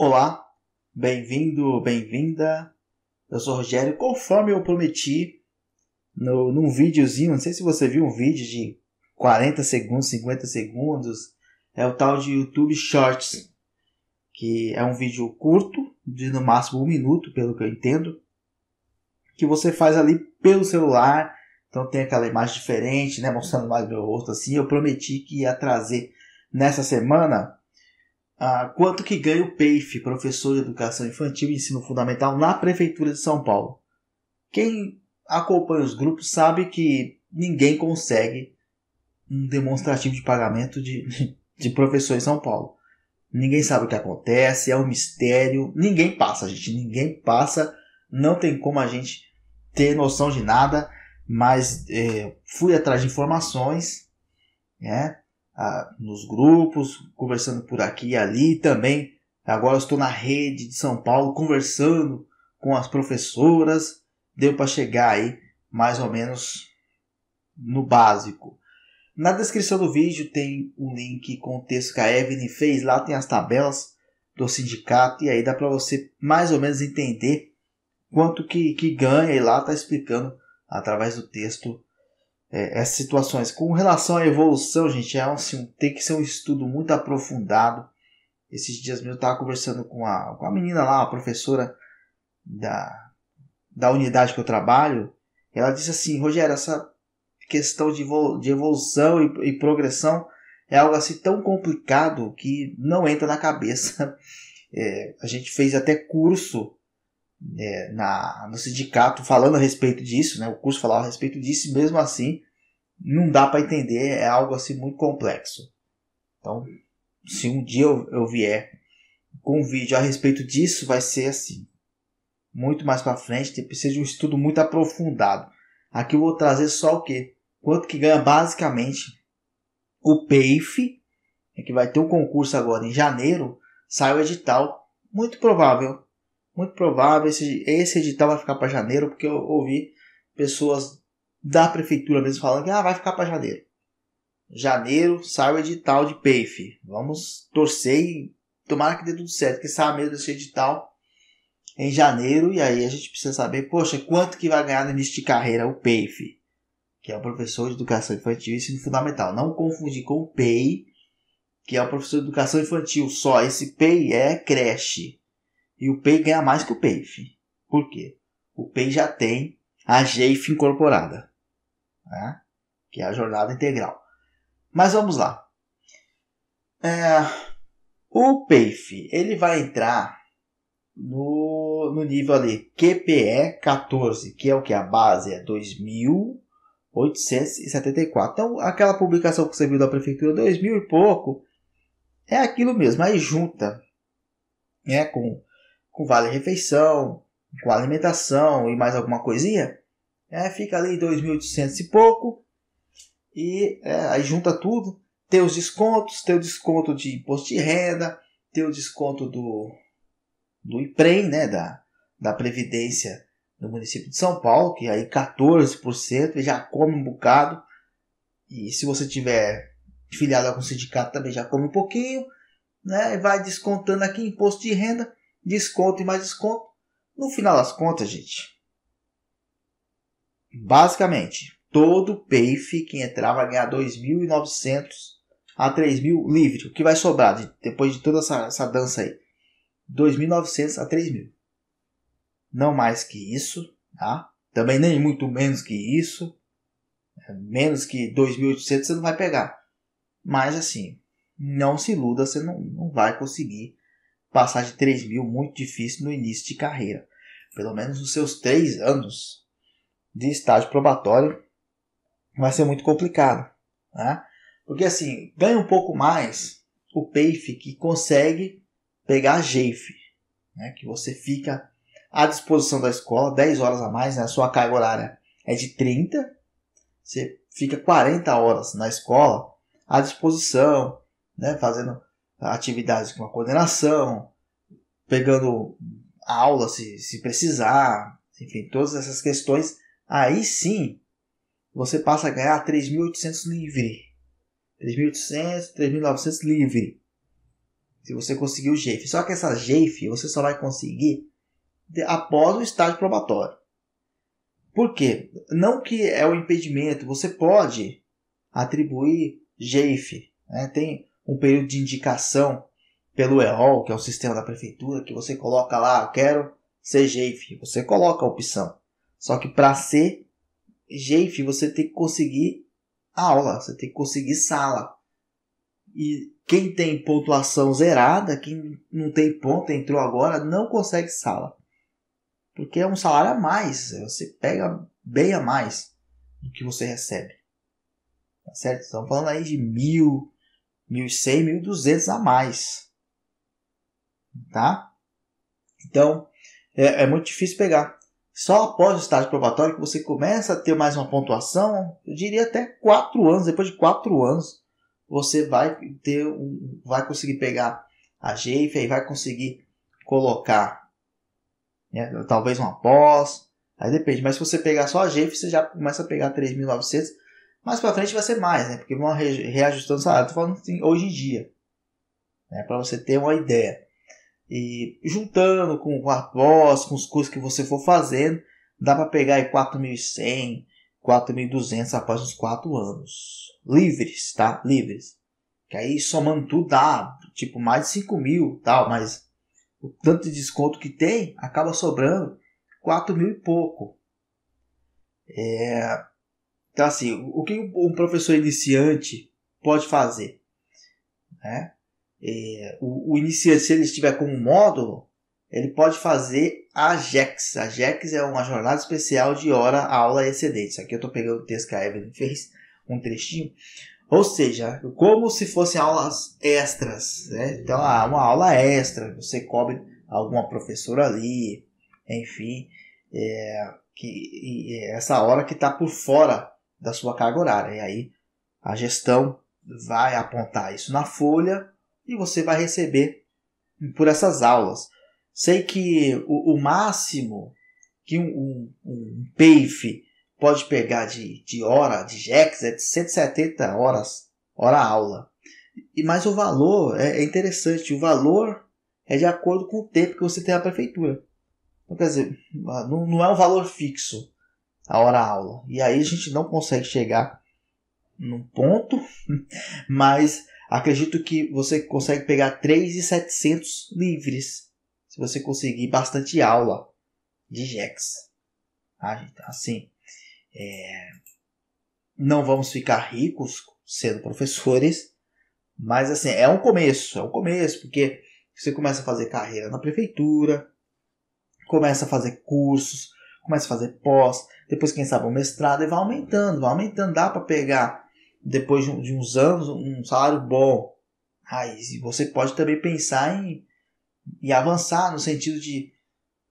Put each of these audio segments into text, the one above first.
Olá, bem-vindo, bem-vinda. Eu sou o Rogério. Conforme eu prometi no, num videozinho, não sei se você viu um vídeo de 40 segundos, 50 segundos, é o tal de YouTube Shorts, que é um vídeo curto, de no máximo um minuto, pelo que eu entendo, que você faz ali pelo celular. Então tem aquela imagem diferente, né? Mostrando mais meu rosto assim. Eu prometi que ia trazer nessa semana ah, quanto que ganha o PEIF, professor de educação infantil e ensino fundamental, na Prefeitura de São Paulo? Quem acompanha os grupos sabe que ninguém consegue um demonstrativo de pagamento de, de professor em São Paulo. Ninguém sabe o que acontece, é um mistério, ninguém passa, gente, ninguém passa, não tem como a gente ter noção de nada, mas é, fui atrás de informações, né? ah, nos grupos, conversando por aqui e ali também. Agora estou na rede de São Paulo conversando com as professoras. Deu para chegar aí mais ou menos no básico. Na descrição do vídeo tem um link com o texto que a Evelyn fez. Lá tem as tabelas do sindicato e aí dá para você mais ou menos entender quanto que, que ganha e lá está explicando através do texto é, essas situações. Com relação à evolução, gente, é assim, tem que ser um estudo muito aprofundado. Esses dias mesmo eu estava conversando com a, com a menina lá, a professora da, da unidade que eu trabalho. Ela disse assim, Rogério, essa questão de, de evolução e, e progressão é algo assim tão complicado que não entra na cabeça. É, a gente fez até curso é, na, no sindicato falando a respeito disso, né? O curso falava a respeito disso, mesmo assim não dá para entender, é algo assim muito complexo. Então, se um dia eu, eu vier com um vídeo a respeito disso, vai ser assim. Muito mais para frente, precisa tipo, de um estudo muito aprofundado. Aqui eu vou trazer só o que? Quanto que ganha basicamente o PEIF, é que vai ter um concurso agora em janeiro, sai o edital, muito provável muito provável esse, esse edital vai ficar para janeiro, porque eu ouvi pessoas da prefeitura mesmo falando que ah, vai ficar para janeiro. Janeiro sai o edital de PAIF. Vamos torcer e tomara que dê tudo certo, que saia mesmo esse edital em janeiro. E aí a gente precisa saber, poxa, quanto que vai ganhar no início de carreira o PAIF, que é o professor de educação infantil e ensino fundamental. Não confundir com o PEI, que é o professor de educação infantil só. Esse PEI é creche. E o PEI ganha mais que o PEIF. Por quê? O PEI já tem a GEIF incorporada, né? que é a jornada integral. Mas vamos lá. É, o PEIF ele vai entrar no, no nível ali QPE 14, que é o que a base é 2.874. Então, aquela publicação que você viu da prefeitura, 2.000 e pouco, é aquilo mesmo. Aí junta né, com com vale refeição, com alimentação e mais alguma coisinha, é, fica ali 2.800 e pouco, e é, aí junta tudo, tem os descontos, tem o desconto de imposto de renda, tem o desconto do, do IPREM, né, da, da Previdência do município de São Paulo, que aí 14% já come um bocado, e se você tiver filiado a algum sindicato também já come um pouquinho, né, e vai descontando aqui imposto de renda, desconto e mais desconto. No final das contas, gente, basicamente, todo payf que entrar vai ganhar 2.900 a 3.000 livre. O que vai sobrar de, depois de toda essa, essa dança aí? 2.900 a 3.000. Não mais que isso, tá? Também nem muito menos que isso. É, menos que 2.800 você não vai pegar. Mas assim, não se iluda, você não, não vai conseguir passar de 3 mil muito difícil no início de carreira. Pelo menos nos seus 3 anos de estágio probatório vai ser muito complicado. Né? Porque assim, ganha um pouco mais o PAIF que consegue pegar a JAFE, né? que você fica à disposição da escola 10 horas a mais, né? a sua carga horária é de 30, você fica 40 horas na escola à disposição, né? fazendo atividades com a coordenação, pegando aula se, se precisar, enfim, todas essas questões, aí sim você passa a ganhar 3.800 livre. 3.800, 3.900 livre. Se você conseguir o GEIF. Só que essa GEIF você só vai conseguir após o estágio probatório. Por quê? Não que é o impedimento, você pode atribuir GEIF. Né? Tem, um período de indicação pelo EOL, que é o sistema da prefeitura, que você coloca lá, eu quero ser GEIF, você coloca a opção. Só que para ser GEIF, você tem que conseguir aula, você tem que conseguir sala. E quem tem pontuação zerada, quem não tem ponto, entrou agora, não consegue sala. Porque é um salário a mais, você pega bem a mais do que você recebe. Tá certo? Estamos falando aí de mil, 1.100, 1.200 a mais. Tá? Então, é, é, muito difícil pegar. Só após o estágio probatório que você começa a ter mais uma pontuação, eu diria até 4 anos, depois de 4 anos, você vai ter um, vai conseguir pegar a GEIF e vai conseguir colocar né, talvez uma pós, aí depende, mas se você pegar só a GEIF, você já começa a pegar 3.900, mais para frente vai ser mais, né? Porque vão reajustando o salário. Estou falando assim, hoje em dia. Né? Para você ter uma ideia. E juntando com, com a pós, com os cursos que você for fazendo, dá para pegar aí 4.100, 4.200 após uns 4 anos. Livres, tá? Livres. Que aí somando tudo dá tipo mais de 5 mil tal, mas o tanto de desconto que tem acaba sobrando 4 mil e pouco. É, então, assim, o que um professor iniciante pode fazer? Né? É, o, o, iniciante, se ele estiver com um módulo, ele pode fazer a JEX. A JEX é uma jornada especial de hora aula excedente. Isso aqui eu estou pegando o texto que a Evelyn fez, um trechinho. Ou seja, como se fossem aulas extras. Né? Então, ah, uma aula extra, você cobre alguma professora ali, enfim, é, que essa hora que está por fora da sua carga horária. E aí a gestão vai apontar isso na folha e você vai receber por essas aulas. Sei que o, o máximo que um, um, um PAIF pode pegar de, de hora, de JEX, é de 170 horas, hora aula. E Mas o valor é, é interessante, o valor é de acordo com o tempo que você tem na prefeitura. Então, quer dizer, não, não é um valor fixo a hora aula. E aí a gente não consegue chegar num ponto, mas acredito que você consegue pegar 3,700 livres se você conseguir bastante aula de Jex. Tá, assim, é... não vamos ficar ricos sendo professores, mas assim, é um começo, é um começo, porque você começa a fazer carreira na prefeitura, começa a fazer cursos, começa a fazer pós, depois, quem sabe, um mestrado, e vai aumentando, vai aumentando. Dá para pegar, depois de, de uns anos, um salário bom. Aí você pode também pensar em, em avançar no sentido de,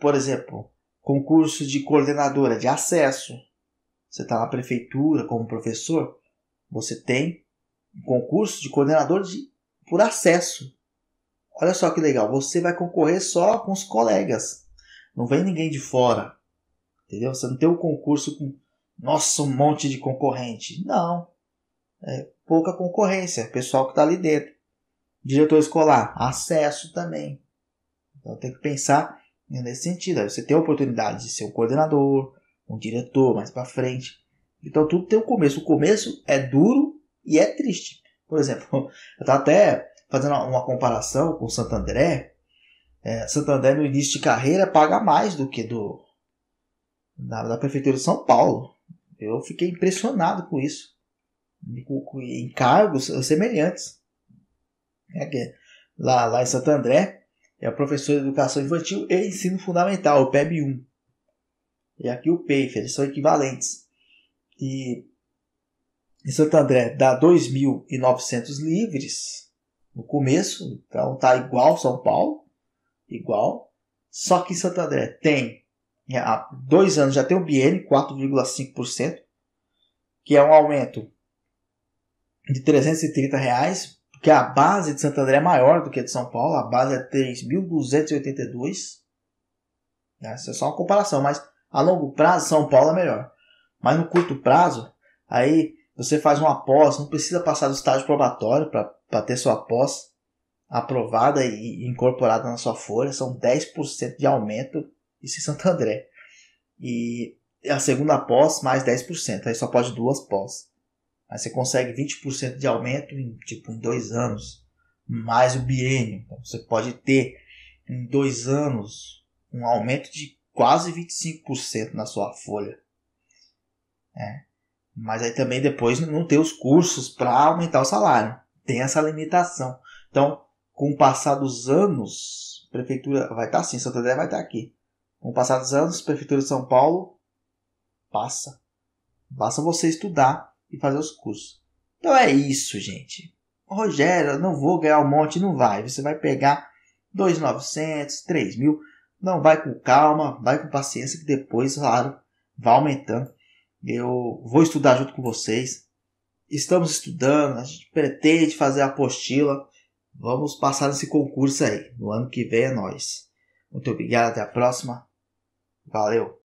por exemplo, concurso de coordenadora de acesso. Você está na prefeitura como professor, você tem um concurso de coordenador de, por acesso. Olha só que legal, você vai concorrer só com os colegas. Não vem ninguém de fora. Entendeu? Você não tem um concurso com, nosso um monte de concorrente. Não. É pouca concorrência, é pessoal que está ali dentro. Diretor escolar, acesso também. Então tem que pensar nesse sentido. Você tem a oportunidade de ser um coordenador, um diretor mais para frente. Então tudo tem um começo. O começo é duro e é triste. Por exemplo, eu estava até fazendo uma comparação com o Santo André. É, Santo André no início de carreira paga mais do que do da, da Prefeitura de São Paulo. Eu fiquei impressionado com isso. Com, em cargos semelhantes. É que, lá, lá em Santo André, é o professor de Educação Infantil e Ensino Fundamental, o PEB 1. E aqui o PEIF, eles são equivalentes. E em Santo André dá 2.900 livres no começo, então tá igual São Paulo, igual. Só que em Santo André tem há dois anos já tem o BN, 4,5%, que é um aumento de 330 reais, porque a base de Santo André é maior do que a de São Paulo, a base é 3.282. Né? Isso é só uma comparação, mas a longo prazo São Paulo é melhor. Mas no curto prazo, aí você faz uma pós, não precisa passar do estágio probatório para ter sua pós aprovada e incorporada na sua folha, são 10% de aumento isso em Santo André. E a segunda pós, mais 10%. Aí só pode duas pós. Aí você consegue 20% de aumento em, tipo, em dois anos. Mais o biênio. Então, você pode ter em dois anos um aumento de quase 25% na sua folha. É. Mas aí também depois não tem os cursos para aumentar o salário. Tem essa limitação. Então, com o passar dos anos, a prefeitura vai estar tá assim, Santo André vai estar tá aqui. Com o passar dos anos, a Prefeitura de São Paulo passa. Basta você estudar e fazer os cursos. Então é isso, gente. Rogério, eu não vou ganhar um monte, não vai. Você vai pegar 2,900, 3.000. Não vai com calma, vai com paciência, que depois, claro, vai aumentando. Eu vou estudar junto com vocês. Estamos estudando, a gente pretende fazer a apostila. Vamos passar nesse concurso aí. No ano que vem é nós. Muito obrigado, até a próxima. Valeu!